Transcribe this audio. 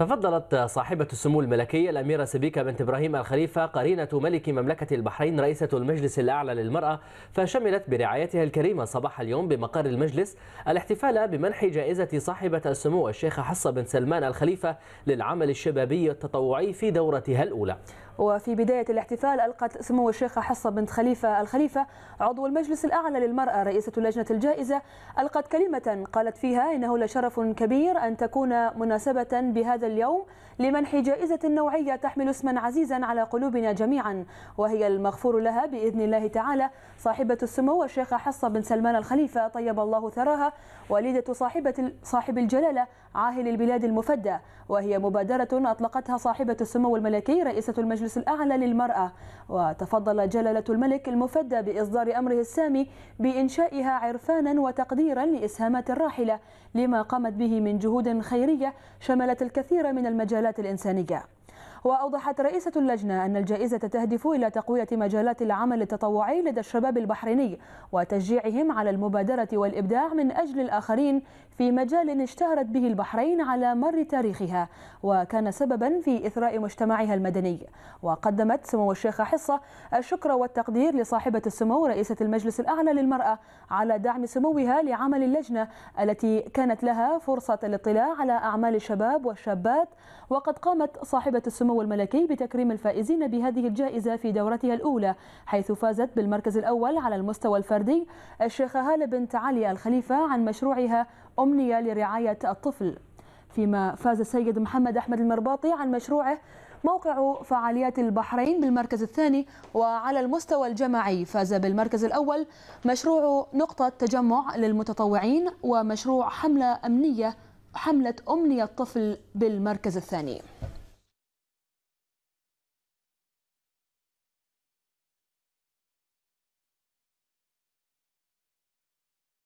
تفضلت صاحبة السمو الملكية الأميرة سبيكة بنت إبراهيم الخليفة قرينة ملك مملكة البحرين رئيسة المجلس الأعلى للمرأة فشملت برعايتها الكريمة صباح اليوم بمقر المجلس الاحتفال بمنح جائزة صاحبة السمو الشيخة حصة بن سلمان الخليفة للعمل الشبابي التطوعي في دورتها الأولى وفي بداية الاحتفال ألقت سمو الشيخة حصة بنت خليفة الخليفة عضو المجلس الأعلى للمرأة رئيسة لجنة الجائزة ألقت كلمة قالت فيها إنه لشرف كبير أن تكون مناسبة بهذا اليوم لمنح جائزة نوعية تحمل اسما عزيزا على قلوبنا جميعا وهي المغفور لها بإذن الله تعالى صاحبة السمو الشيخة حصة بن سلمان الخليفة طيب الله ثراها وليدة صاحبة صاحب الجلالة عاهل البلاد المفدى وهي مبادرة أطلقتها صاحبة السمو الملكي رئيسة المجلس المجلس الأعلى للمرأة وتفضل جلالة الملك المفدى بإصدار أمره السامي بإنشائها عرفانا وتقديرا لإسهامات الراحلة لما قامت به من جهود خيرية شملت الكثير من المجالات الإنسانية وأوضحت رئيسة اللجنة أن الجائزة تهدف إلى تقوية مجالات العمل التطوعي لدى الشباب البحريني وتشجيعهم على المبادرة والإبداع من أجل الآخرين في مجال اشتهرت به البحرين على مر تاريخها وكان سببا في إثراء مجتمعها المدني وقدمت سمو الشيخة حصة الشكر والتقدير لصاحبة السمو رئيسة المجلس الأعلى للمرأة على دعم سموها لعمل اللجنة التي كانت لها فرصة الاطلاع على أعمال الشباب والشابات وقد قامت صاحبة السمو السمو الملكي بتكريم الفائزين بهذه الجائزة في دورتها الأولى حيث فازت بالمركز الأول على المستوى الفردي الشيخة هالة بنت علي الخليفة عن مشروعها أمنية لرعاية الطفل فيما فاز السيد محمد أحمد المرباطي عن مشروعه موقع فعاليات البحرين بالمركز الثاني وعلى المستوى الجماعي فاز بالمركز الأول مشروع نقطة تجمع للمتطوعين ومشروع حملة أمنية حملة أمنية الطفل بالمركز الثاني